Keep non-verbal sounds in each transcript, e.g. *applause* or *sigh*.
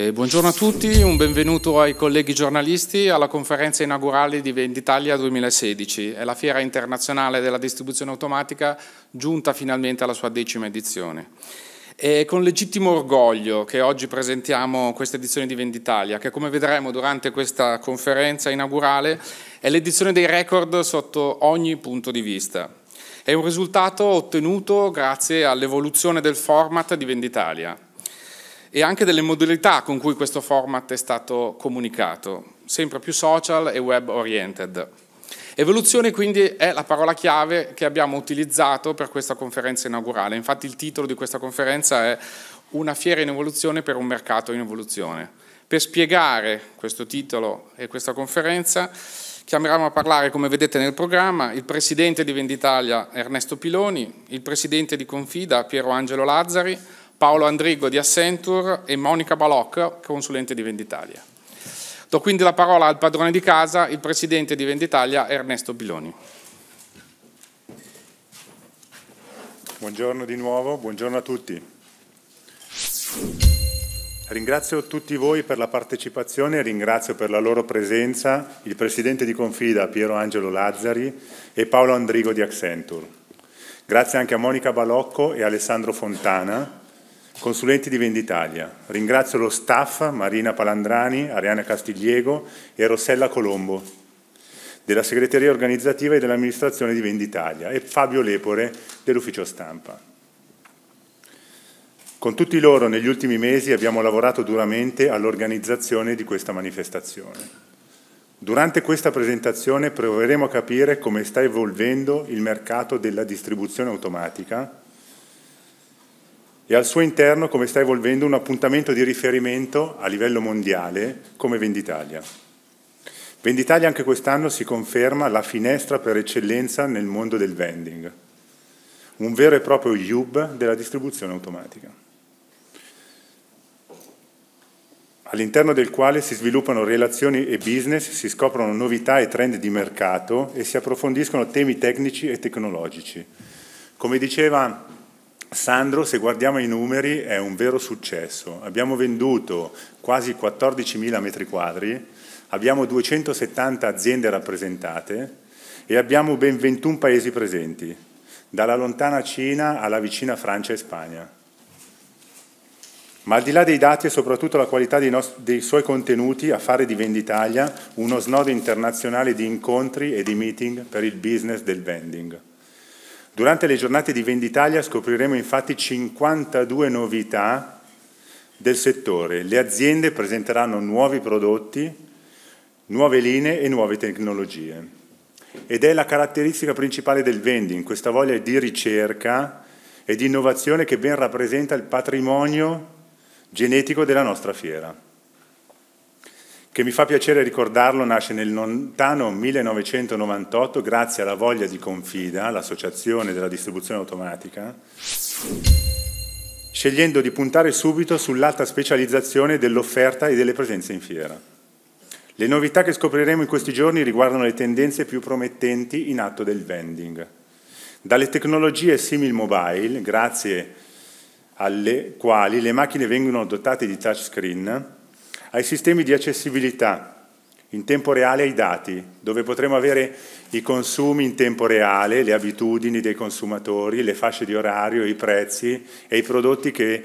Eh, buongiorno a tutti, un benvenuto ai colleghi giornalisti alla conferenza inaugurale di Venditalia 2016. È la fiera internazionale della distribuzione automatica giunta finalmente alla sua decima edizione. È con legittimo orgoglio che oggi presentiamo questa edizione di Venditalia, che come vedremo durante questa conferenza inaugurale è l'edizione dei record sotto ogni punto di vista. È un risultato ottenuto grazie all'evoluzione del format di Venditalia, e anche delle modalità con cui questo format è stato comunicato, sempre più social e web oriented. Evoluzione quindi è la parola chiave che abbiamo utilizzato per questa conferenza inaugurale, infatti il titolo di questa conferenza è Una fiera in evoluzione per un mercato in evoluzione. Per spiegare questo titolo e questa conferenza chiameremo a parlare, come vedete nel programma, il presidente di Venditalia Ernesto Piloni, il presidente di Confida Piero Angelo Lazzari, Paolo Andrigo di Accenture e Monica Balocca, consulente di Venditalia. Do quindi la parola al padrone di casa, il presidente di Venditalia, Ernesto Biloni. Buongiorno di nuovo, buongiorno a tutti. Ringrazio tutti voi per la partecipazione e ringrazio per la loro presenza il presidente di Confida Piero Angelo Lazzari e Paolo Andrigo di Accenture. Grazie anche a Monica Balocco e Alessandro Fontana consulenti di Venditalia. Ringrazio lo staff Marina Palandrani, Ariana Castigliego e Rossella Colombo della segreteria organizzativa e dell'amministrazione di Venditalia e Fabio Lepore dell'ufficio stampa. Con tutti loro negli ultimi mesi abbiamo lavorato duramente all'organizzazione di questa manifestazione. Durante questa presentazione proveremo a capire come sta evolvendo il mercato della distribuzione automatica e al suo interno come sta evolvendo un appuntamento di riferimento a livello mondiale come Venditalia. Venditalia anche quest'anno si conferma la finestra per eccellenza nel mondo del vending, un vero e proprio hub della distribuzione automatica, all'interno del quale si sviluppano relazioni e business, si scoprono novità e trend di mercato e si approfondiscono temi tecnici e tecnologici. Come diceva Sandro, se guardiamo i numeri, è un vero successo. Abbiamo venduto quasi 14.000 metri quadri, abbiamo 270 aziende rappresentate e abbiamo ben 21 paesi presenti, dalla lontana Cina alla vicina Francia e Spagna. Ma al di là dei dati e soprattutto la qualità dei, dei suoi contenuti a fare di Venditalia uno snodo internazionale di incontri e di meeting per il business del vending. Durante le giornate di Venditalia scopriremo infatti 52 novità del settore. Le aziende presenteranno nuovi prodotti, nuove linee e nuove tecnologie. Ed è la caratteristica principale del vending, questa voglia di ricerca e di innovazione che ben rappresenta il patrimonio genetico della nostra fiera che mi fa piacere ricordarlo, nasce nel lontano 1998 grazie alla voglia di Confida, l'associazione della distribuzione automatica, scegliendo di puntare subito sull'alta specializzazione dell'offerta e delle presenze in fiera. Le novità che scopriremo in questi giorni riguardano le tendenze più promettenti in atto del vending. Dalle tecnologie simil mobile, grazie alle quali le macchine vengono dotate di touchscreen, ai sistemi di accessibilità in tempo reale ai dati, dove potremo avere i consumi in tempo reale, le abitudini dei consumatori, le fasce di orario, i prezzi e i prodotti che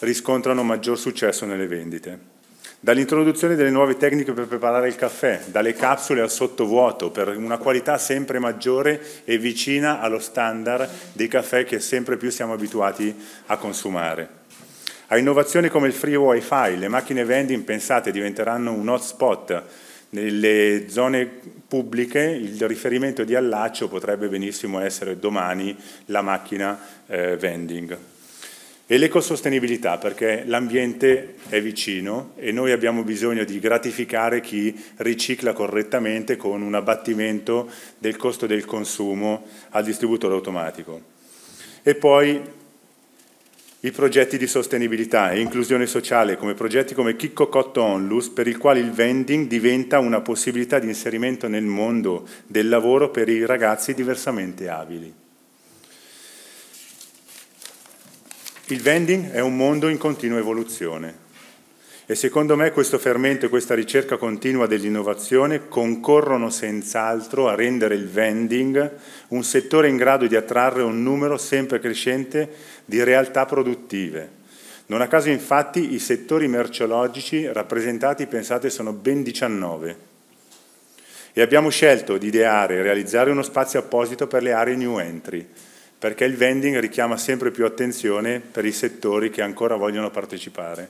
riscontrano maggior successo nelle vendite. Dall'introduzione delle nuove tecniche per preparare il caffè, dalle capsule al sottovuoto, per una qualità sempre maggiore e vicina allo standard dei caffè che sempre più siamo abituati a consumare. A innovazioni come il free wifi, le macchine vending pensate diventeranno un hotspot nelle zone pubbliche il riferimento di allaccio potrebbe benissimo essere domani la macchina eh, vending. E l'ecosostenibilità, perché l'ambiente è vicino e noi abbiamo bisogno di gratificare chi ricicla correttamente con un abbattimento del costo del consumo al distributore automatico. E poi i progetti di sostenibilità e inclusione sociale come progetti come Chicco Cotto Onlus per il quale il vending diventa una possibilità di inserimento nel mondo del lavoro per i ragazzi diversamente abili. Il vending è un mondo in continua evoluzione e secondo me questo fermento e questa ricerca continua dell'innovazione concorrono senz'altro a rendere il vending un settore in grado di attrarre un numero sempre crescente di realtà produttive. Non a caso infatti i settori merceologici rappresentati, pensate, sono ben 19 e abbiamo scelto di ideare e realizzare uno spazio apposito per le aree new entry, perché il vending richiama sempre più attenzione per i settori che ancora vogliono partecipare.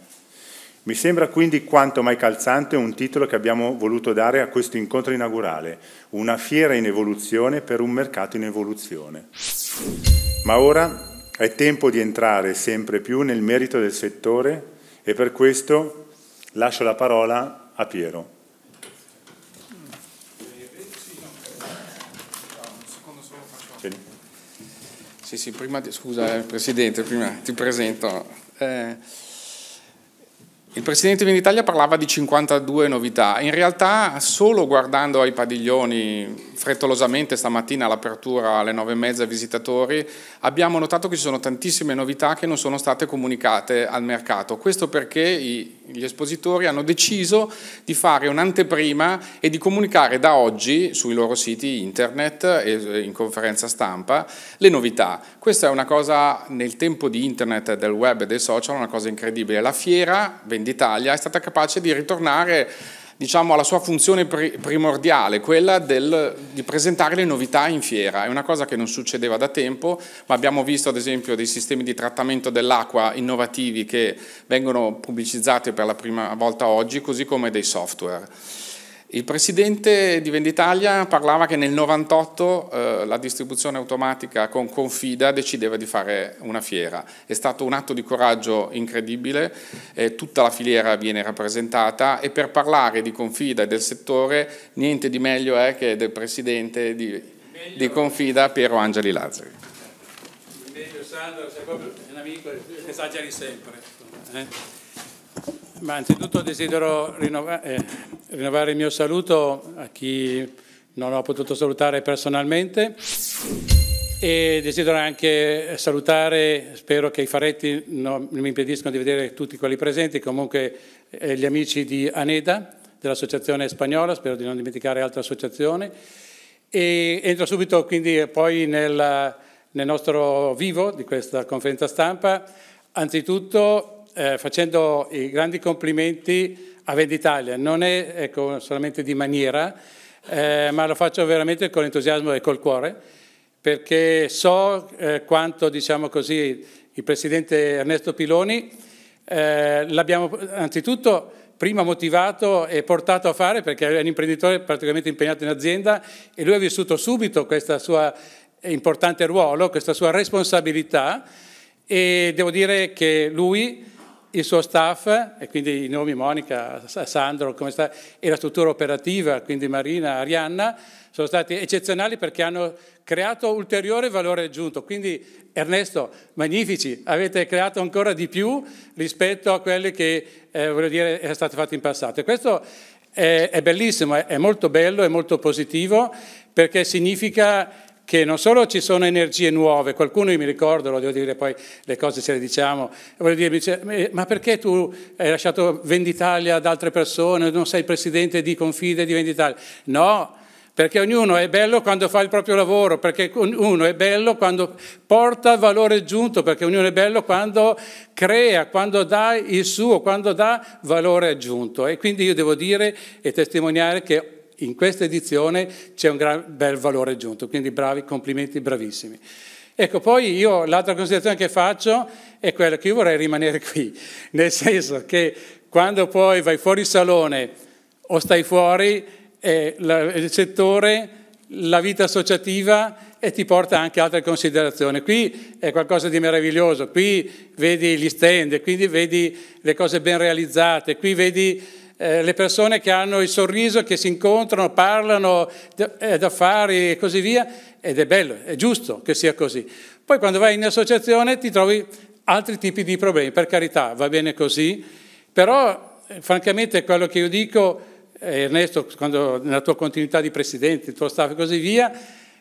Mi sembra quindi quanto mai calzante un titolo che abbiamo voluto dare a questo incontro inaugurale, una fiera in evoluzione per un mercato in evoluzione. Ma ora è tempo di entrare sempre più nel merito del settore e per questo lascio la parola a Piero. Sì, sì, prima, scusa eh, Presidente, prima ti presento. Eh, il Presidente Venditalia parlava di 52 novità, in realtà solo guardando ai padiglioni frettolosamente stamattina all'apertura alle e mezza visitatori abbiamo notato che ci sono tantissime novità che non sono state comunicate al mercato, questo perché gli espositori hanno deciso di fare un'anteprima e di comunicare da oggi sui loro siti internet e in conferenza stampa le novità. Questa è una cosa nel tempo di internet, del web e dei social, una cosa incredibile. La fiera, venditalia, Made Italia, è stata capace di ritornare diciamo, alla sua funzione primordiale, quella del, di presentare le novità in fiera. È una cosa che non succedeva da tempo, ma abbiamo visto ad esempio dei sistemi di trattamento dell'acqua innovativi che vengono pubblicizzati per la prima volta oggi, così come dei software. Il presidente di Venditalia parlava che nel 98 eh, la distribuzione automatica con Confida decideva di fare una fiera. È stato un atto di coraggio incredibile, eh, tutta la filiera viene rappresentata e per parlare di Confida e del settore niente di meglio è eh, che del presidente di, di Confida Piero Angeli Lazzari. Meglio Sandro, sei proprio un amico, esageri sempre. Eh? Ma anzitutto desidero rinnovare eh, rinnovare il mio saluto a chi non ho potuto salutare personalmente e desidero anche salutare, spero che i faretti non mi impediscano di vedere tutti quelli presenti, comunque eh, gli amici di Aneda, dell'Associazione Spagnola, spero di non dimenticare altre associazioni. E entro subito quindi poi nel, nel nostro vivo di questa conferenza stampa, anzitutto eh, facendo i grandi complimenti a Venditalia. Non è ecco, solamente di maniera, eh, ma lo faccio veramente con entusiasmo e col cuore, perché so eh, quanto, diciamo così, il presidente Ernesto Piloni eh, l'abbiamo anzitutto prima motivato e portato a fare perché è un imprenditore praticamente impegnato in azienda e lui ha vissuto subito questo suo importante ruolo, questa sua responsabilità e devo dire che lui il suo staff, e quindi i nomi Monica, Sandro sta, e la struttura operativa, quindi Marina, Arianna, sono stati eccezionali perché hanno creato ulteriore valore aggiunto. Quindi Ernesto, magnifici, avete creato ancora di più rispetto a quelli che eh, dire, era stato fatto in passato. E questo è, è bellissimo, è, è molto bello, è molto positivo perché significa che non solo ci sono energie nuove, qualcuno mi ricordo, lo devo dire poi le cose se le diciamo, voglio dire, dice, eh, ma perché tu hai lasciato Venditalia ad altre persone, non sei presidente di Confide di Venditalia? No, perché ognuno è bello quando fa il proprio lavoro, perché ognuno è bello quando porta valore aggiunto, perché ognuno è bello quando crea, quando dà il suo, quando dà valore aggiunto. E quindi io devo dire e testimoniare che in questa edizione c'è un gran, bel valore aggiunto, quindi bravi, complimenti, bravissimi. Ecco, poi io l'altra considerazione che faccio è quella che io vorrei rimanere *laughs* qui, nel senso che quando poi vai fuori salone o stai fuori, eh, il settore, la vita associativa e ti porta anche altre considerazioni. Qui è qualcosa di meraviglioso, qui vedi gli stand, quindi vedi le cose ben realizzate, qui vedi eh, le persone che hanno il sorriso, che si incontrano, parlano eh, d'affari e così via, ed è bello, è giusto che sia così. Poi quando vai in associazione ti trovi altri tipi di problemi, per carità, va bene così, però eh, francamente quello che io dico, eh, Ernesto, quando, nella tua continuità di presidente, il tuo staff e così via,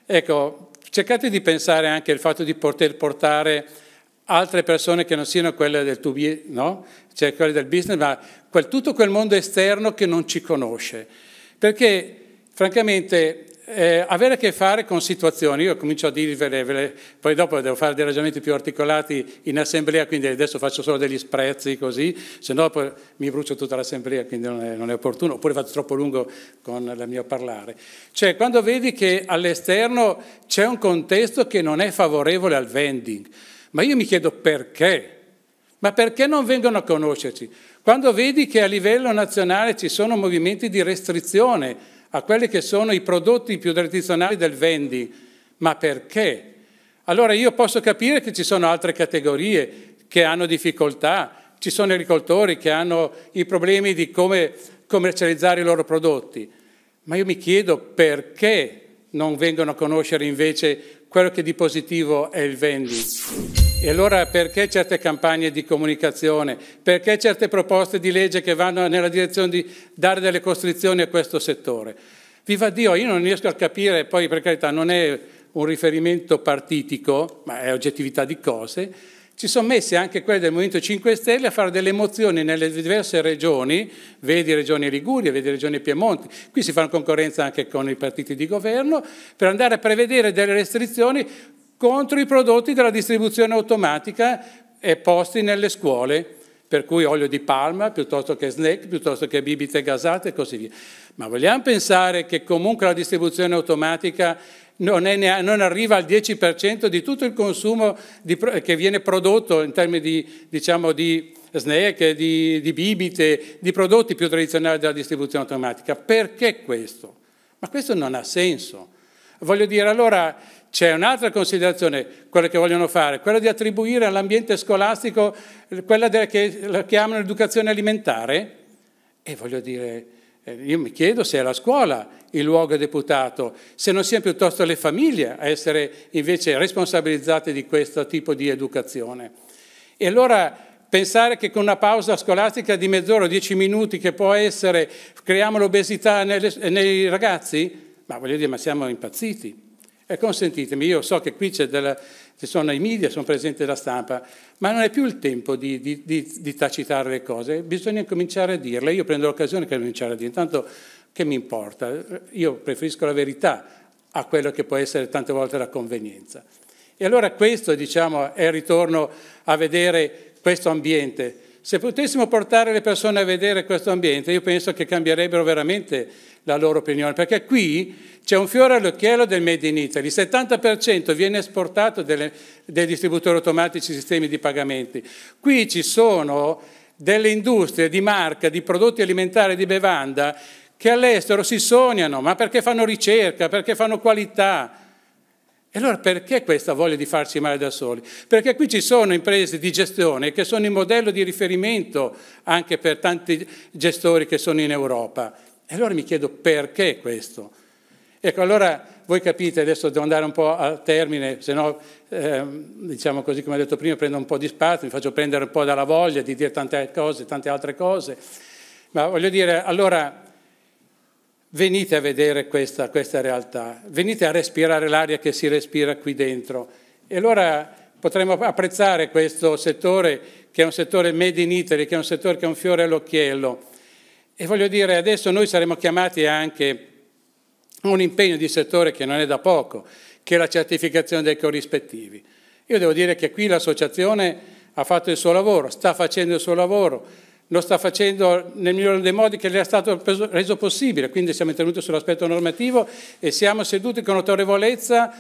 ecco, cercate di pensare anche al fatto di poter portare altre persone che non siano quelle del, tuo, no? cioè quelle del business, ma quel, tutto quel mondo esterno che non ci conosce. Perché francamente eh, avere a che fare con situazioni, io comincio a dirvele, poi dopo devo fare dei ragionamenti più articolati in assemblea, quindi adesso faccio solo degli sprezzi così, se no poi mi brucio tutta l'assemblea, quindi non è, non è opportuno, oppure vado troppo lungo con il mio parlare. Cioè, quando vedi che all'esterno c'è un contesto che non è favorevole al vending, ma io mi chiedo perché? Ma perché non vengono a conoscerci? Quando vedi che a livello nazionale ci sono movimenti di restrizione a quelli che sono i prodotti più tradizionali del vendi, ma perché? Allora io posso capire che ci sono altre categorie che hanno difficoltà, ci sono agricoltori che hanno i problemi di come commercializzare i loro prodotti, ma io mi chiedo perché non vengono a conoscere invece quello che di positivo è il vending. E allora perché certe campagne di comunicazione, perché certe proposte di legge che vanno nella direzione di dare delle costrizioni a questo settore? Viva Dio, io non riesco a capire, poi per carità non è un riferimento partitico, ma è oggettività di cose, si sono messi anche quelli del Movimento 5 Stelle a fare delle mozioni nelle diverse regioni, vedi Regione Liguria, vedi Regione Piemonte, qui si fanno concorrenza anche con i partiti di governo, per andare a prevedere delle restrizioni contro i prodotti della distribuzione automatica e posti nelle scuole, per cui olio di palma piuttosto che snack, piuttosto che bibite gasate e così via. Ma vogliamo pensare che comunque la distribuzione automatica non, è, non arriva al 10% di tutto il consumo di, che viene prodotto in termini di, diciamo, di snack, di, di bibite, di prodotti più tradizionali della distribuzione automatica. Perché questo? Ma questo non ha senso. Voglio dire, allora c'è un'altra considerazione, quella che vogliono fare, quella di attribuire all'ambiente scolastico eh, quella che chiamano educazione alimentare. E voglio dire, eh, io mi chiedo se è la scuola il luogo deputato, se non siano piuttosto le famiglie a essere invece responsabilizzate di questo tipo di educazione. E allora pensare che con una pausa scolastica di mezz'ora o dieci minuti che può essere creiamo l'obesità nei ragazzi, ma voglio dire, ma siamo impazziti. E consentitemi, io so che qui c'è della, ci sono i media, sono presenti la stampa, ma non è più il tempo di, di, di, di tacitare le cose, bisogna cominciare a dirle. Io prendo l'occasione per cominciare a dire, intanto che mi importa, io preferisco la verità a quello che può essere tante volte la convenienza. E allora questo diciamo, è il ritorno a vedere questo ambiente se potessimo portare le persone a vedere questo ambiente, io penso che cambierebbero veramente la loro opinione, perché qui c'è un fiore all'occhiello del Made in Italy, il 70% viene esportato delle, dai distributori automatici, sistemi di pagamenti. Qui ci sono delle industrie di marca, di prodotti alimentari, di bevanda, che all'estero si sognano, ma perché fanno ricerca, perché fanno qualità, e allora perché questa voglia di farsi male da soli? Perché qui ci sono imprese di gestione che sono il modello di riferimento anche per tanti gestori che sono in Europa. E allora mi chiedo perché questo? Ecco, allora voi capite, adesso devo andare un po' al termine, se no, ehm, diciamo così come ho detto prima, prendo un po' di spazio, mi faccio prendere un po' dalla voglia di dire tante cose, tante altre cose. Ma voglio dire, allora venite a vedere questa, questa realtà, venite a respirare l'aria che si respira qui dentro. E allora potremmo apprezzare questo settore che è un settore made in Italy, che è un settore che è un fiore all'occhiello. E voglio dire, adesso noi saremo chiamati anche a un impegno di settore che non è da poco, che è la certificazione dei corrispettivi. Io devo dire che qui l'associazione ha fatto il suo lavoro, sta facendo il suo lavoro, lo sta facendo nel migliore dei modi che le è stato preso, reso possibile, quindi siamo intervenuti sull'aspetto normativo e siamo seduti con autorevolezza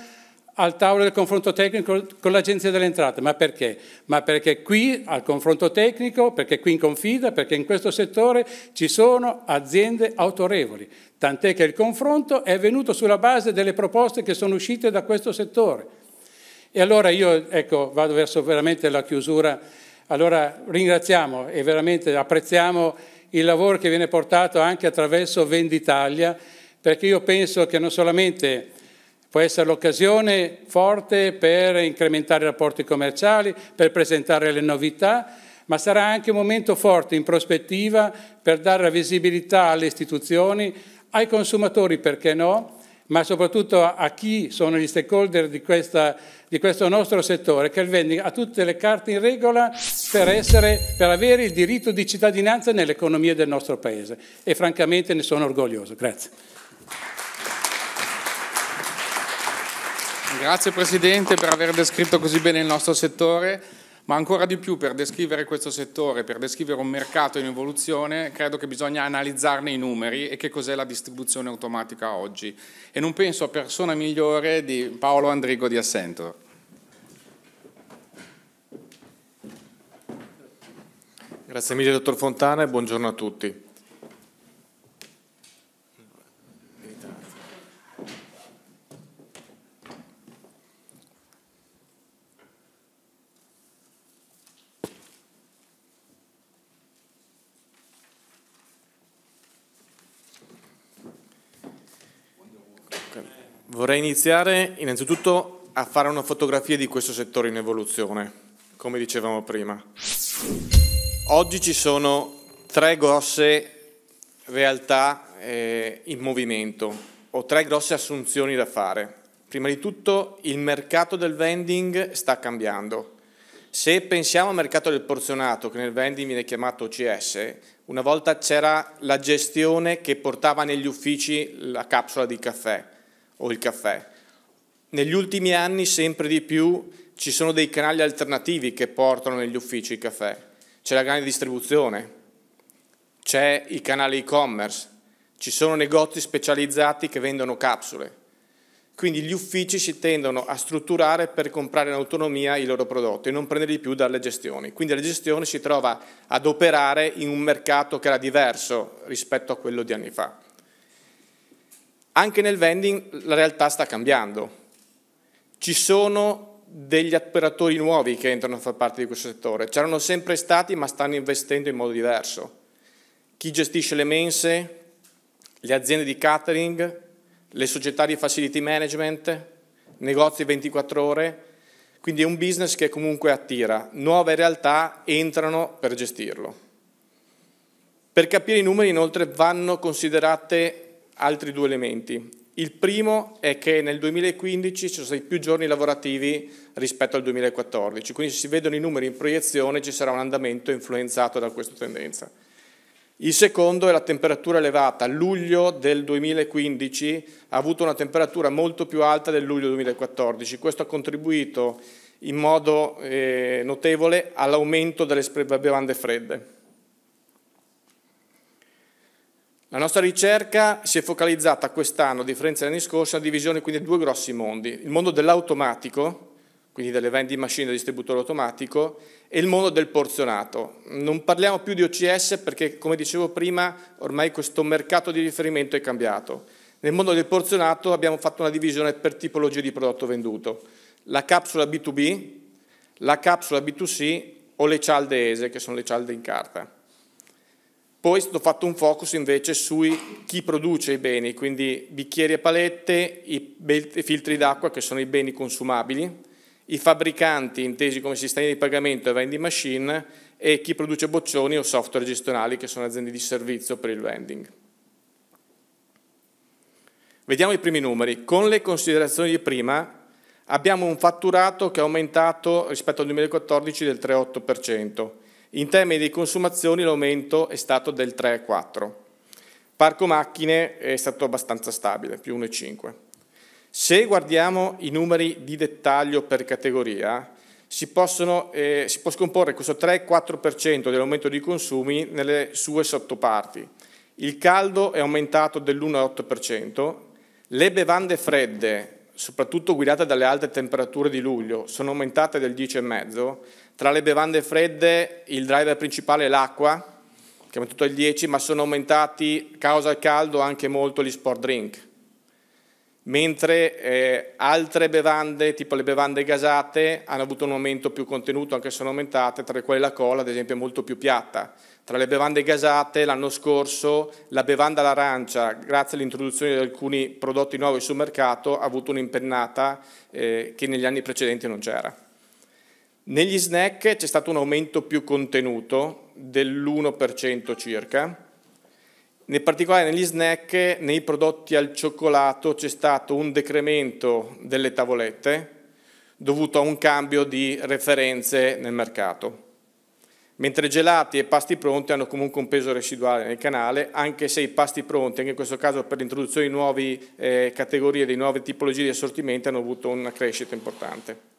al tavolo del confronto tecnico con l'Agenzia delle Entrate. Ma perché? Ma perché qui al confronto tecnico, perché qui in Confida, perché in questo settore ci sono aziende autorevoli, tant'è che il confronto è venuto sulla base delle proposte che sono uscite da questo settore. E allora io ecco, vado verso veramente la chiusura allora ringraziamo e veramente apprezziamo il lavoro che viene portato anche attraverso Venditalia, perché io penso che non solamente può essere l'occasione forte per incrementare i rapporti commerciali, per presentare le novità, ma sarà anche un momento forte in prospettiva per dare visibilità alle istituzioni, ai consumatori, perché no, ma soprattutto a chi sono gli stakeholder di, questa, di questo nostro settore, che il vending ha tutte le carte in regola per, essere, per avere il diritto di cittadinanza nell'economia del nostro Paese e francamente ne sono orgoglioso. Grazie. Grazie Presidente per aver descritto così bene il nostro settore ma ancora di più per descrivere questo settore, per descrivere un mercato in evoluzione, credo che bisogna analizzarne i numeri e che cos'è la distribuzione automatica oggi. E non penso a persona migliore di Paolo Andrigo di Assento. Grazie mille dottor Fontana e buongiorno a tutti. Vorrei iniziare innanzitutto a fare una fotografia di questo settore in evoluzione, come dicevamo prima. Oggi ci sono tre grosse realtà eh, in movimento o tre grosse assunzioni da fare. Prima di tutto il mercato del vending sta cambiando. Se pensiamo al mercato del porzionato, che nel vending viene chiamato OCS, una volta c'era la gestione che portava negli uffici la capsula di caffè o il caffè. Negli ultimi anni sempre di più ci sono dei canali alternativi che portano negli uffici il caffè. C'è la grande distribuzione, c'è i canali e-commerce, ci sono negozi specializzati che vendono capsule. Quindi gli uffici si tendono a strutturare per comprare in autonomia i loro prodotti e non prenderli più dalle gestioni. Quindi la gestione si trova ad operare in un mercato che era diverso rispetto a quello di anni fa. Anche nel vending la realtà sta cambiando. Ci sono degli operatori nuovi che entrano a far parte di questo settore. C'erano sempre stati ma stanno investendo in modo diverso. Chi gestisce le mense, le aziende di catering, le società di facility management, negozi 24 ore, quindi è un business che comunque attira, nuove realtà entrano per gestirlo. Per capire i numeri inoltre vanno considerate altri due elementi. Il primo è che nel 2015 ci sono stati più giorni lavorativi rispetto al 2014, quindi se si vedono i numeri in proiezione ci sarà un andamento influenzato da questa tendenza. Il secondo è la temperatura elevata. Luglio del 2015 ha avuto una temperatura molto più alta del luglio 2014. Questo ha contribuito in modo eh, notevole all'aumento delle bevande fredde. La nostra ricerca si è focalizzata quest'anno, a differenza degli anni scorsi, una divisione quindi in due grossi mondi, il mondo dell'automatico, quindi delle vending machine e distributore automatico, e il mondo del porzionato. Non parliamo più di OCS perché, come dicevo prima, ormai questo mercato di riferimento è cambiato. Nel mondo del porzionato abbiamo fatto una divisione per tipologie di prodotto venduto. La capsula B2B, la capsula B2C o le cialde ESE, che sono le cialde in carta. Poi è stato fatto un focus invece su chi produce i beni, quindi bicchieri e palette, i filtri d'acqua che sono i beni consumabili, i fabbricanti intesi come sistemi di pagamento e vending machine e chi produce boccioni o software gestionali che sono aziende di servizio per il vending. Vediamo i primi numeri. Con le considerazioni di prima abbiamo un fatturato che è aumentato rispetto al 2014 del 3,8%. In termini di consumazioni l'aumento è stato del 3,4. Parco macchine è stato abbastanza stabile, più 1,5. Se guardiamo i numeri di dettaglio per categoria, si, possono, eh, si può scomporre questo 3-4% dell'aumento di consumi nelle sue sottoparti. Il caldo è aumentato dell'1,8%, le bevande fredde, soprattutto guidate dalle alte temperature di luglio, sono aumentate del 10,5%, tra le bevande fredde il driver principale è l'acqua, che è aumentato il 10, ma sono aumentati, causa il caldo, anche molto gli sport drink. Mentre eh, altre bevande, tipo le bevande gasate, hanno avuto un aumento più contenuto, anche se sono aumentate, tra le quali la cola, ad esempio, è molto più piatta. Tra le bevande gasate, l'anno scorso, la bevanda all'arancia, grazie all'introduzione di alcuni prodotti nuovi sul mercato, ha avuto un'impennata eh, che negli anni precedenti non c'era. Negli snack c'è stato un aumento più contenuto dell'1% circa. Nel particolare negli snack, nei prodotti al cioccolato c'è stato un decremento delle tavolette dovuto a un cambio di referenze nel mercato. Mentre gelati e pasti pronti hanno comunque un peso residuale nel canale, anche se i pasti pronti, anche in questo caso per l'introduzione di nuove eh, categorie, di nuove tipologie di assortimenti, hanno avuto una crescita importante.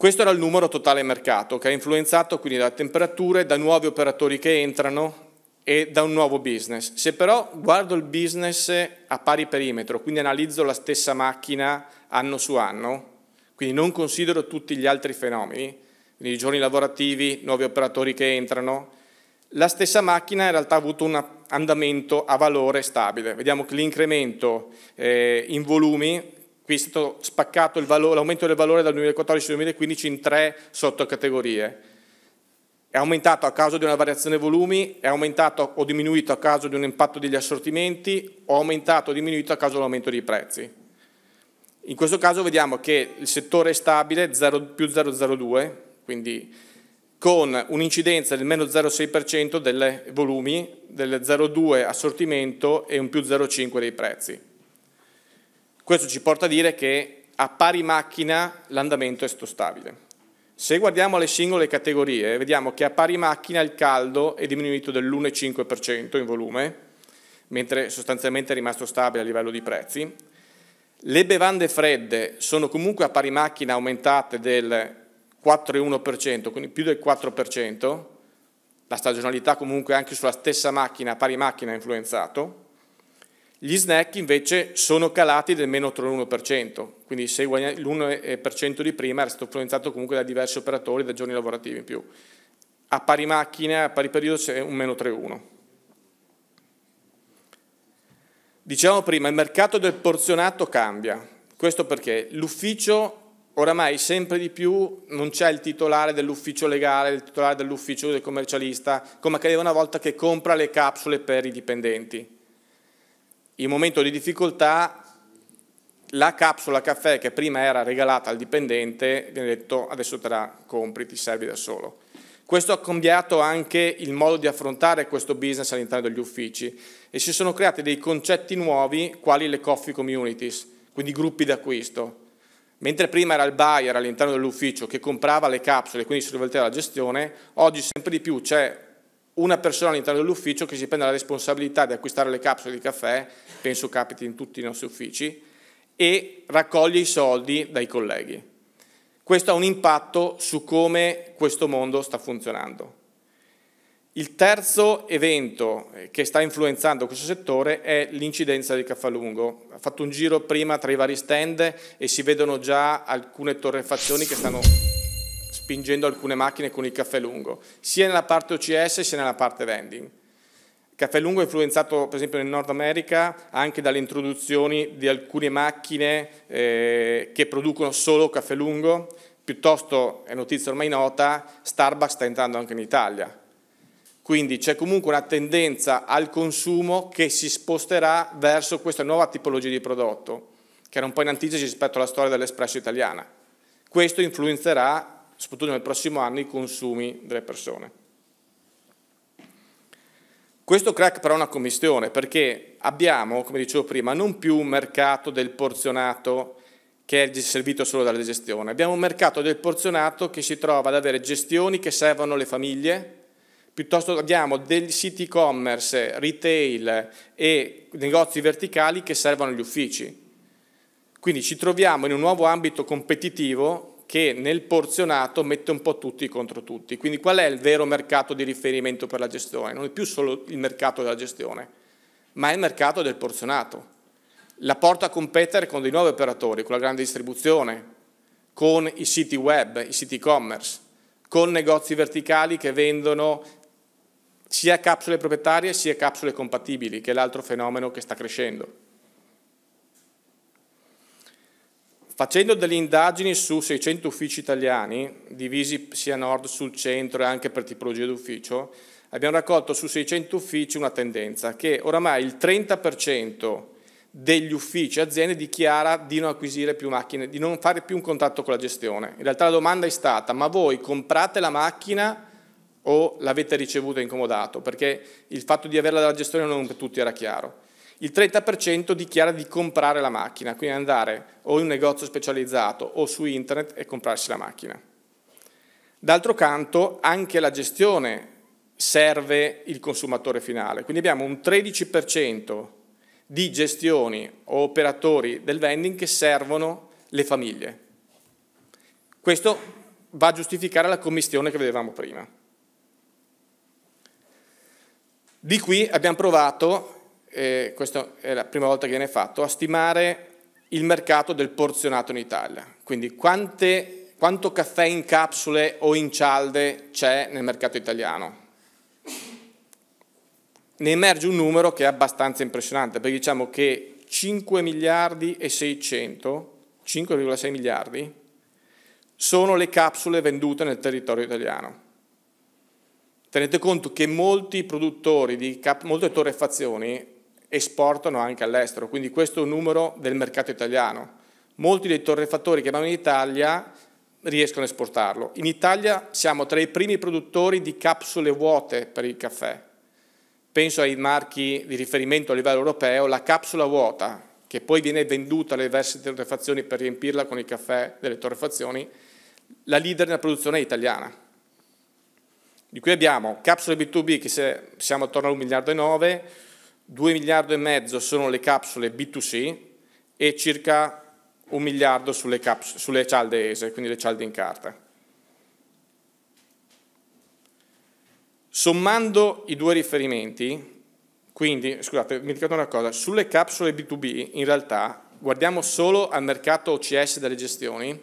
Questo era il numero totale mercato, che è influenzato quindi da temperature, da nuovi operatori che entrano e da un nuovo business. Se però guardo il business a pari perimetro, quindi analizzo la stessa macchina anno su anno, quindi non considero tutti gli altri fenomeni, quindi giorni lavorativi, nuovi operatori che entrano, la stessa macchina in realtà ha avuto un andamento a valore stabile. Vediamo che l'incremento eh, in volumi qui è stato spaccato l'aumento del valore dal 2014 al 2015 in tre sottocategorie. È aumentato a causa di una variazione volumi, è aumentato o diminuito a causa di un impatto degli assortimenti, o aumentato o diminuito a causa dell'aumento dei prezzi. In questo caso vediamo che il settore è stabile, 0, più 0,02, quindi con un'incidenza del meno 0,6% dei volumi, del 0,2 assortimento e un più 0,5 dei prezzi. Questo ci porta a dire che a pari macchina l'andamento è stato stabile. Se guardiamo le singole categorie, vediamo che a pari macchina il caldo è diminuito dell'1,5% in volume, mentre sostanzialmente è rimasto stabile a livello di prezzi. Le bevande fredde sono comunque a pari macchina aumentate del 4,1%, quindi più del 4%, la stagionalità comunque anche sulla stessa macchina, a pari macchina ha influenzato, gli snack invece sono calati del meno 3-1%, quindi se l'1% di prima era stato influenzato comunque da diversi operatori, da giorni lavorativi in più. A pari macchine, a pari periodo c'è un meno 3-1. Dicevamo prima, il mercato del porzionato cambia. Questo perché l'ufficio oramai sempre di più non c'è il titolare dell'ufficio legale, il titolare dell'ufficio del commercialista, come accadeva una volta che compra le capsule per i dipendenti in momento di difficoltà la capsula caffè che prima era regalata al dipendente viene detto adesso te la compri, ti servi da solo. Questo ha cambiato anche il modo di affrontare questo business all'interno degli uffici e si sono creati dei concetti nuovi quali le coffee communities, quindi gruppi d'acquisto. Mentre prima era il buyer all'interno dell'ufficio che comprava le capsule e quindi si rivolteva alla gestione, oggi sempre di più c'è una persona all'interno dell'ufficio che si prende la responsabilità di acquistare le capsule di caffè, penso capiti in tutti i nostri uffici, e raccoglie i soldi dai colleghi. Questo ha un impatto su come questo mondo sta funzionando. Il terzo evento eh, che sta influenzando questo settore è l'incidenza del caffalungo. Ho fatto un giro prima tra i vari stand e si vedono già alcune torrefazioni che stanno spingendo alcune macchine con il caffè lungo, sia nella parte OCS sia nella parte vending. Il caffè lungo è influenzato per esempio nel Nord America anche dalle introduzioni di alcune macchine eh, che producono solo caffè lungo, piuttosto, è notizia ormai nota, Starbucks sta entrando anche in Italia. Quindi c'è comunque una tendenza al consumo che si sposterà verso questa nuova tipologia di prodotto, che era un po' in antitesi rispetto alla storia dell'espresso italiana. Questo influenzerà soprattutto nel prossimo anno, i consumi delle persone. Questo crea però una commissione perché abbiamo, come dicevo prima, non più un mercato del porzionato che è servito solo dalla gestione, abbiamo un mercato del porzionato che si trova ad avere gestioni che servono le famiglie, piuttosto abbiamo dei siti e-commerce, retail e negozi verticali che servono gli uffici. Quindi ci troviamo in un nuovo ambito competitivo che nel porzionato mette un po' tutti contro tutti. Quindi qual è il vero mercato di riferimento per la gestione? Non è più solo il mercato della gestione, ma è il mercato del porzionato. La porta a competere con dei nuovi operatori, con la grande distribuzione, con i siti web, i siti e-commerce, con negozi verticali che vendono sia capsule proprietarie sia capsule compatibili, che è l'altro fenomeno che sta crescendo. Facendo delle indagini su 600 uffici italiani, divisi sia nord sul centro e anche per tipologia d'ufficio, abbiamo raccolto su 600 uffici una tendenza che oramai il 30% degli uffici aziende dichiara di non acquisire più macchine, di non fare più un contatto con la gestione. In realtà la domanda è stata ma voi comprate la macchina o l'avete ricevuta incomodato? Perché il fatto di averla dalla gestione non per tutti era chiaro il 30% dichiara di comprare la macchina, quindi andare o in un negozio specializzato o su internet e comprarsi la macchina. D'altro canto anche la gestione serve il consumatore finale, quindi abbiamo un 13% di gestioni o operatori del vending che servono le famiglie. Questo va a giustificare la commissione che vedevamo prima. Di qui abbiamo provato eh, questa è la prima volta che viene fatto, a stimare il mercato del porzionato in Italia. Quindi quante, quanto caffè in capsule o in cialde c'è nel mercato italiano? Ne emerge un numero che è abbastanza impressionante, perché diciamo che 5 miliardi e 600, 5,6 miliardi, sono le capsule vendute nel territorio italiano. Tenete conto che molti produttori di cap- molte torrefazioni esportano anche all'estero, quindi questo è un numero del mercato italiano. Molti dei torrefattori che vanno in Italia riescono a esportarlo. In Italia siamo tra i primi produttori di capsule vuote per il caffè. Penso ai marchi di riferimento a livello europeo, la capsula vuota, che poi viene venduta alle diverse torrefazioni per riempirla con il caffè delle torrefazioni, la leader nella produzione è italiana. Di qui abbiamo capsule B2B che siamo attorno a 1 miliardo e 9, 2 miliardi e mezzo sono le capsule B2C e circa un miliardo sulle, sulle cialde ESE, quindi le cialde in carta. Sommando i due riferimenti, quindi, scusate, mi dimenticato una cosa, sulle capsule B2B in realtà guardiamo solo al mercato OCS delle gestioni,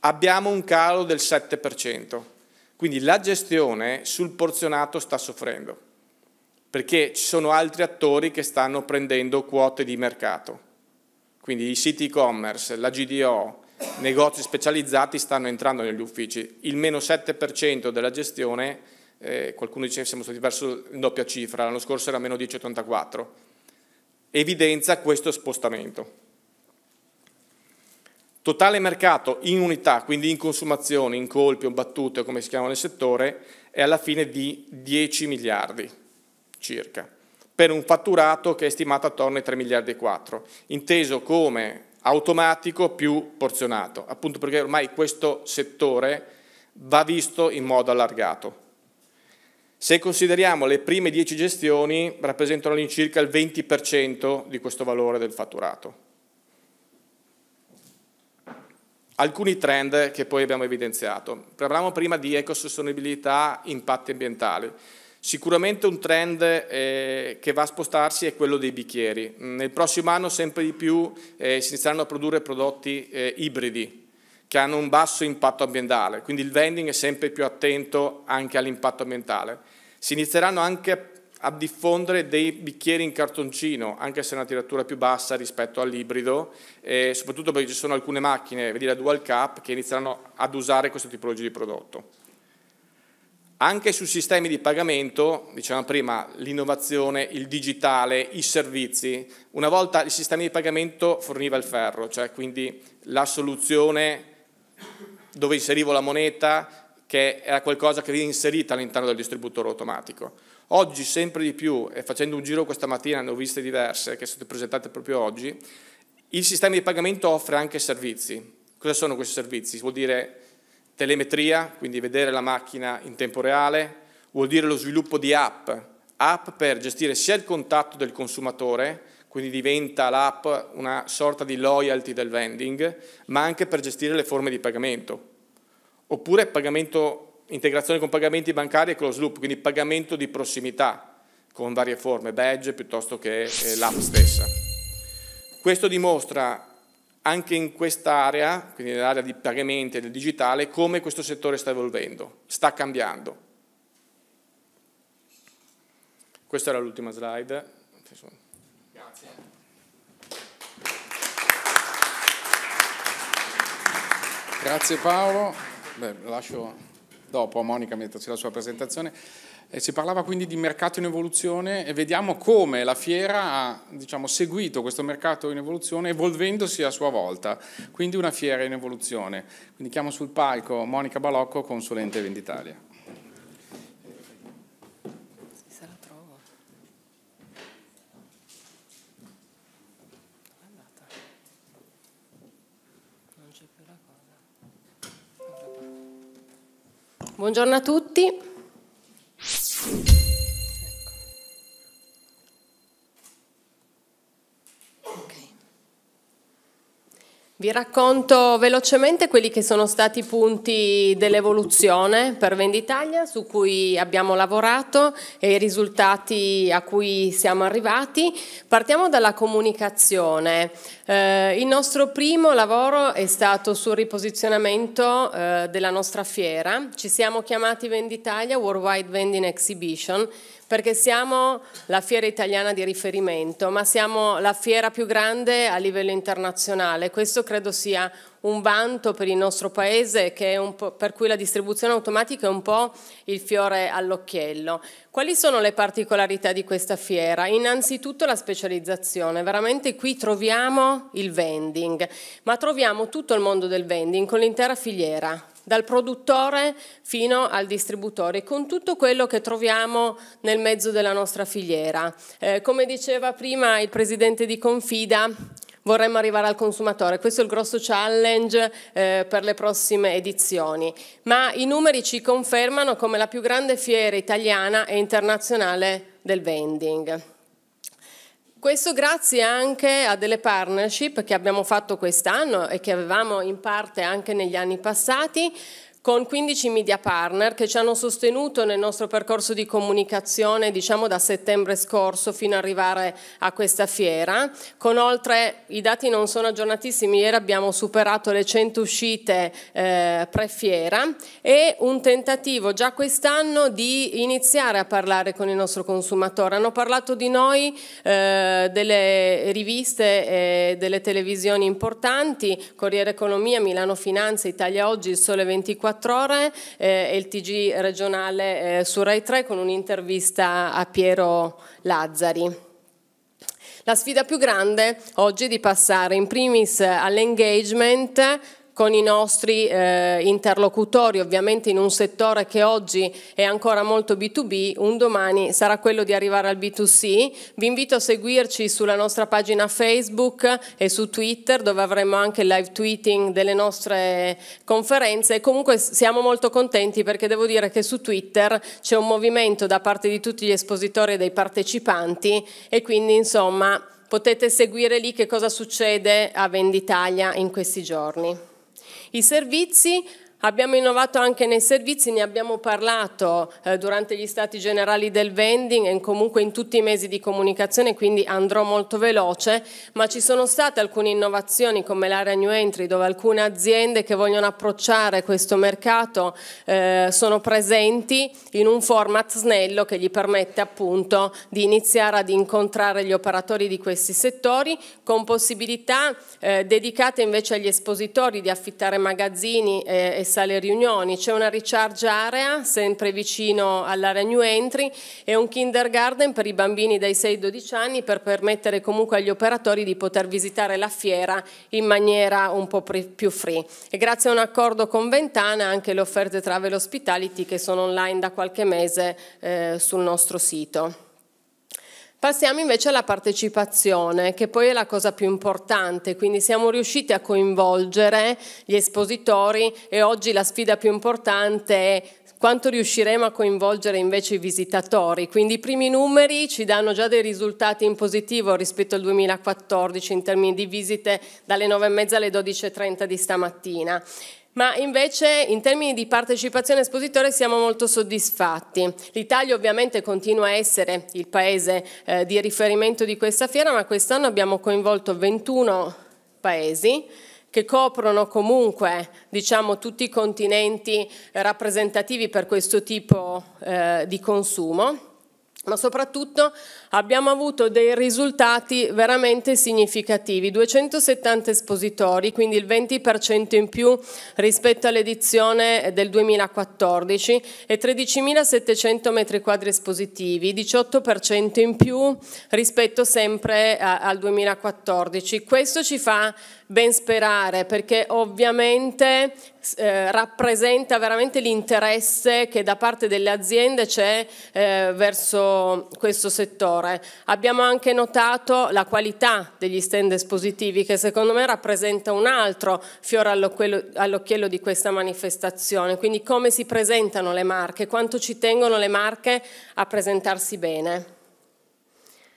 abbiamo un calo del 7%, quindi la gestione sul porzionato sta soffrendo perché ci sono altri attori che stanno prendendo quote di mercato. Quindi i siti e-commerce, la GDO, negozi specializzati stanno entrando negli uffici. Il meno 7% della gestione, eh, qualcuno dice che siamo stati verso in doppia cifra, l'anno scorso era meno 10,84, evidenzia questo spostamento. Totale mercato in unità, quindi in consumazione, in colpi o battute, come si chiama nel settore, è alla fine di 10 miliardi circa, per un fatturato che è stimato attorno ai 3 miliardi e 4, inteso come automatico più porzionato, appunto perché ormai questo settore va visto in modo allargato. Se consideriamo le prime 10 gestioni, rappresentano all'incirca il 20% di questo valore del fatturato. Alcuni trend che poi abbiamo evidenziato. Parlavamo prima di ecosostenibilità, impatti ambientali. Sicuramente un trend eh, che va a spostarsi è quello dei bicchieri. Nel prossimo anno sempre di più eh, si inizieranno a produrre prodotti eh, ibridi che hanno un basso impatto ambientale, quindi il vending è sempre più attento anche all'impatto ambientale. Si inizieranno anche a diffondere dei bicchieri in cartoncino, anche se è una tiratura più bassa rispetto all'ibrido, eh, soprattutto perché ci sono alcune macchine, vedi la Dual Cup, che inizieranno ad usare questo tipologia di prodotto. Anche sui sistemi di pagamento, dicevamo prima, l'innovazione, il digitale, i servizi, una volta il sistema di pagamento forniva il ferro, cioè quindi la soluzione dove inserivo la moneta che era qualcosa che viene inserita all'interno del distributore automatico. Oggi sempre di più, e facendo un giro questa mattina ne ho viste diverse che sono state presentate proprio oggi, il sistema di pagamento offre anche servizi. Cosa sono questi servizi? Vuol dire Telemetria, quindi vedere la macchina in tempo reale, vuol dire lo sviluppo di app, app per gestire sia il contatto del consumatore, quindi diventa l'app una sorta di loyalty del vending, ma anche per gestire le forme di pagamento. Oppure pagamento, integrazione con pagamenti bancari e close loop, quindi pagamento di prossimità con varie forme, badge piuttosto che eh, l'app stessa. Questo dimostra anche in quest'area, quindi nell'area di pagamenti e del digitale, come questo settore sta evolvendo, sta cambiando. Questa era l'ultima slide. Grazie. Paolo. Beh, lascio dopo a Monica metterci la sua presentazione. E si parlava quindi di mercato in evoluzione e vediamo come la fiera ha diciamo, seguito questo mercato in evoluzione evolvendosi a sua volta, quindi una fiera in evoluzione. Quindi chiamo sul palco Monica Balocco, consulente Venditalia. Buongiorno a tutti. Thank you. Vi racconto velocemente quelli che sono stati i punti dell'evoluzione per Venditalia su cui abbiamo lavorato e i risultati a cui siamo arrivati. Partiamo dalla comunicazione. Eh, il nostro primo lavoro è stato sul riposizionamento eh, della nostra fiera. Ci siamo chiamati Venditalia Worldwide Vending Exhibition perché siamo la fiera italiana di riferimento, ma siamo la fiera più grande a livello internazionale. Questo credo sia un vanto per il nostro paese per cui la distribuzione automatica è un po' il fiore all'occhiello. Quali sono le particolarità di questa fiera? Innanzitutto la specializzazione, veramente qui troviamo il vending, ma troviamo tutto il mondo del vending con l'intera filiera, dal produttore fino al distributore, con tutto quello che troviamo nel mezzo della nostra filiera. Eh, come diceva prima il presidente di Confida, vorremmo arrivare al consumatore. Questo è il grosso challenge eh, per le prossime edizioni. Ma i numeri ci confermano come la più grande fiera italiana e internazionale del vending. Questo grazie anche a delle partnership che abbiamo fatto quest'anno e che avevamo in parte anche negli anni passati con 15 media partner che ci hanno sostenuto nel nostro percorso di comunicazione diciamo da settembre scorso fino ad arrivare a questa fiera, con oltre, i dati non sono aggiornatissimi, ieri abbiamo superato le 100 uscite eh, pre-fiera e un tentativo già quest'anno di iniziare a parlare con il nostro consumatore. Hanno parlato di noi eh, delle riviste e delle televisioni importanti, Corriere Economia, Milano Finanza, Italia Oggi, Il Sole 24 24 ore eh, e il TG regionale eh, su Rai 3 con un'intervista a Piero Lazzari. La sfida più grande oggi è di passare in primis all'engagement con i nostri eh, interlocutori, ovviamente in un settore che oggi è ancora molto B2B, un domani sarà quello di arrivare al B2C. Vi invito a seguirci sulla nostra pagina Facebook e su Twitter dove avremo anche il live tweeting delle nostre conferenze. Comunque siamo molto contenti perché devo dire che su Twitter c'è un movimento da parte di tutti gli espositori e dei partecipanti e quindi insomma potete seguire lì che cosa succede a Venditalia in questi giorni. I servizi Abbiamo innovato anche nei servizi, ne abbiamo parlato eh, durante gli stati generali del vending e comunque in tutti i mesi di comunicazione, quindi andrò molto veloce, ma ci sono state alcune innovazioni come l'area New Entry dove alcune aziende che vogliono approcciare questo mercato eh, sono presenti in un format snello che gli permette appunto di iniziare ad incontrare gli operatori di questi settori con possibilità eh, dedicate invece agli espositori di affittare magazzini eh, e sale riunioni, c'è una recharge area sempre vicino all'area new entry e un kindergarten per i bambini dai 6 ai 12 anni per permettere comunque agli operatori di poter visitare la fiera in maniera un po' più free. E grazie a un accordo con Ventana anche le offerte Travel Hospitality che sono online da qualche mese eh, sul nostro sito. Passiamo invece alla partecipazione, che poi è la cosa più importante, quindi siamo riusciti a coinvolgere gli espositori e oggi la sfida più importante è quanto riusciremo a coinvolgere invece i visitatori. Quindi i primi numeri ci danno già dei risultati in positivo rispetto al 2014 in termini di visite dalle 9.30 alle 12.30 di stamattina. Ma invece in termini di partecipazione espositore siamo molto soddisfatti. L'Italia ovviamente continua a essere il paese eh, di riferimento di questa fiera, ma quest'anno abbiamo coinvolto 21 paesi che coprono comunque diciamo, tutti i continenti rappresentativi per questo tipo eh, di consumo ma soprattutto abbiamo avuto dei risultati veramente significativi, 270 espositori, quindi il 20% in più rispetto all'edizione del 2014 e 13.700 metri quadri espositivi, 18% in più rispetto sempre eh, al 2014. Questo ci fa ben sperare perché ovviamente eh, rappresenta veramente l'interesse che da parte delle aziende c'è eh, verso questo settore valore. Abbiamo anche notato la qualità degli stand espositivi che secondo me rappresenta un altro fiore all'occhiello di questa manifestazione, quindi come si presentano le marche, quanto ci tengono le marche a presentarsi bene.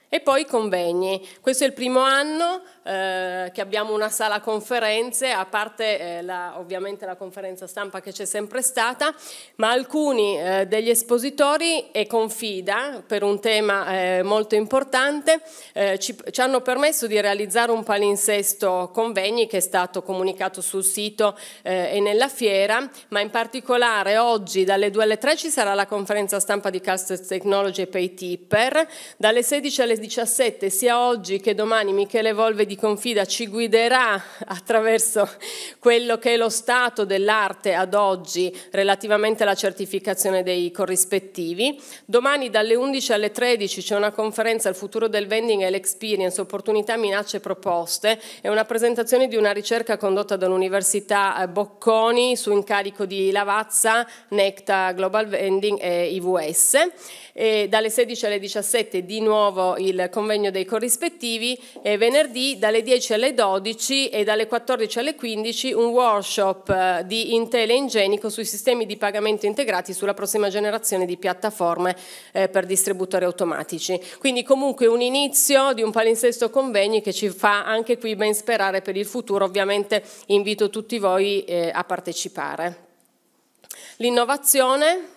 E poi convegni. Questo è il primo anno eh, che abbiamo una sala conferenze, a parte eh, la, ovviamente la conferenza stampa che c'è sempre stata, ma alcuni eh, degli espositori e Confida, per un tema eh, molto importante, eh, ci, ci, hanno permesso di realizzare un palinsesto convegni che è stato comunicato sul sito e nella fiera, ma in particolare oggi dalle 2 alle 3 ci sarà la conferenza stampa di Cast Technology e Pay Tipper, dalle 16 alle 17 sia oggi che domani Michele Volve di di Confida ci guiderà attraverso quello che è lo stato dell'arte ad oggi relativamente alla certificazione dei corrispettivi. Domani dalle 11 alle 13 c'è una conferenza Il futuro del vending e l'experience, opportunità, minacce e proposte È una presentazione di una ricerca condotta dall'Università Bocconi su incarico di Lavazza, Necta Global Vending e IVS. E dalle 16 alle 17 di nuovo il convegno dei corrispettivi e venerdì dalle 10 alle 12 e dalle 14 alle 15 un workshop eh, di Intel e Ingenico sui sistemi di pagamento integrati sulla prossima generazione di piattaforme eh, per distributori automatici. Quindi comunque un inizio di un palinsesto convegni che ci fa anche qui ben sperare per il futuro. Ovviamente invito tutti voi eh, a partecipare. L'innovazione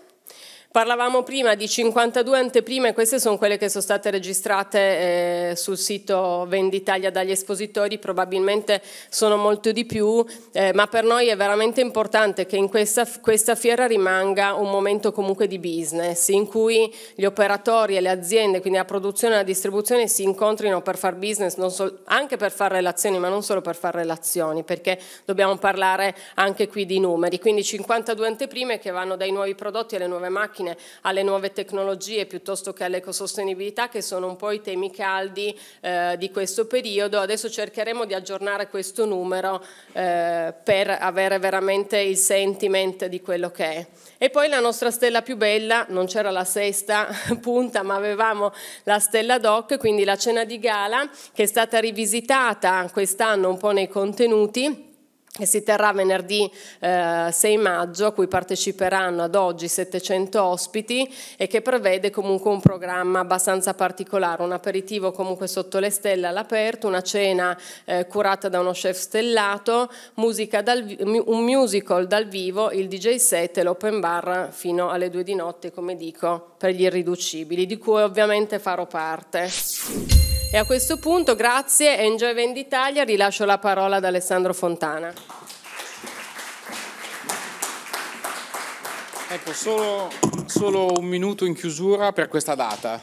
Parlavamo prima di 52 anteprime, queste sono quelle che sono state registrate eh, sul sito Venditalia dagli espositori, probabilmente sono molto di più, eh, ma per noi è veramente importante che in questa, questa, fiera rimanga un momento comunque di business, in cui gli operatori e le aziende, quindi la produzione e la distribuzione, si incontrino per far business, so, anche per fare relazioni, ma non solo per fare relazioni, perché dobbiamo parlare anche qui di numeri. Quindi 52 anteprime che vanno dai nuovi prodotti alle nuove macchine macchine, alle nuove tecnologie piuttosto che all'ecosostenibilità che sono un po' i temi caldi eh, di questo periodo. Adesso cercheremo di aggiornare questo numero eh, per avere veramente il sentiment di quello che è. E poi la nostra stella più bella, non c'era la sesta *laughs* punta ma avevamo la stella doc, quindi la cena di gala che è stata rivisitata quest'anno un po' nei contenuti che si terrà venerdì eh, 6 maggio, a cui parteciperanno ad oggi 700 ospiti e che prevede comunque un programma abbastanza particolare, un aperitivo comunque sotto le stelle all'aperto, una cena eh, curata da uno chef stellato, dal, un musical dal vivo, il DJ set e l'open bar fino alle 2 di notte, come dico, per gli irriducibili, di cui ovviamente farò parte. E a questo punto, grazie e Enjoy Venditalia, rilascio la parola ad Alessandro Fontana. Ecco, solo, solo un minuto in chiusura per questa data.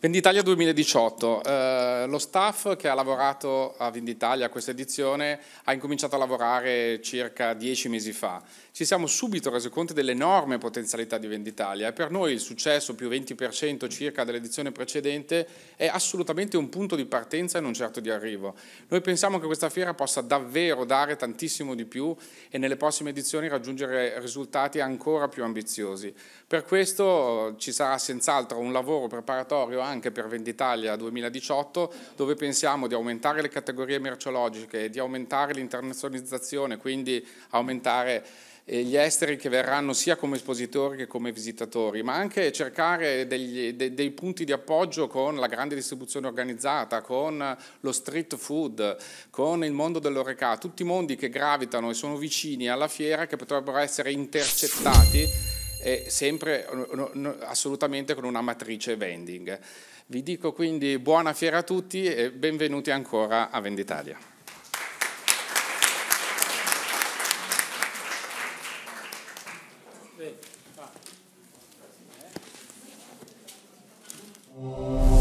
Venditalia 2018, eh, lo staff che ha lavorato a Venditalia a questa edizione ha incominciato a lavorare circa dieci mesi fa ci siamo subito resi conto dell'enorme potenzialità di Venditalia e per noi il successo più 20% circa dell'edizione precedente è assolutamente un punto di partenza e non certo di arrivo. Noi pensiamo che questa fiera possa davvero dare tantissimo di più e nelle prossime edizioni raggiungere risultati ancora più ambiziosi. Per questo eh, ci sarà senz'altro un lavoro preparatorio anche per Venditalia 2018 dove pensiamo di aumentare le categorie merceologiche, di aumentare l'internazionalizzazione, quindi aumentare eh, gli esteri che verranno sia come espositori che come visitatori, ma anche cercare degli, de, dei punti di appoggio con la grande distribuzione organizzata, con lo street food, con il mondo dell'orecà, tutti i mondi che gravitano e sono vicini alla fiera che potrebbero essere intercettati e eh, sempre no, no, assolutamente con una matrice vending. Vi dico quindi buona fiera a tutti e benvenuti ancora a Venditalia. Thank you.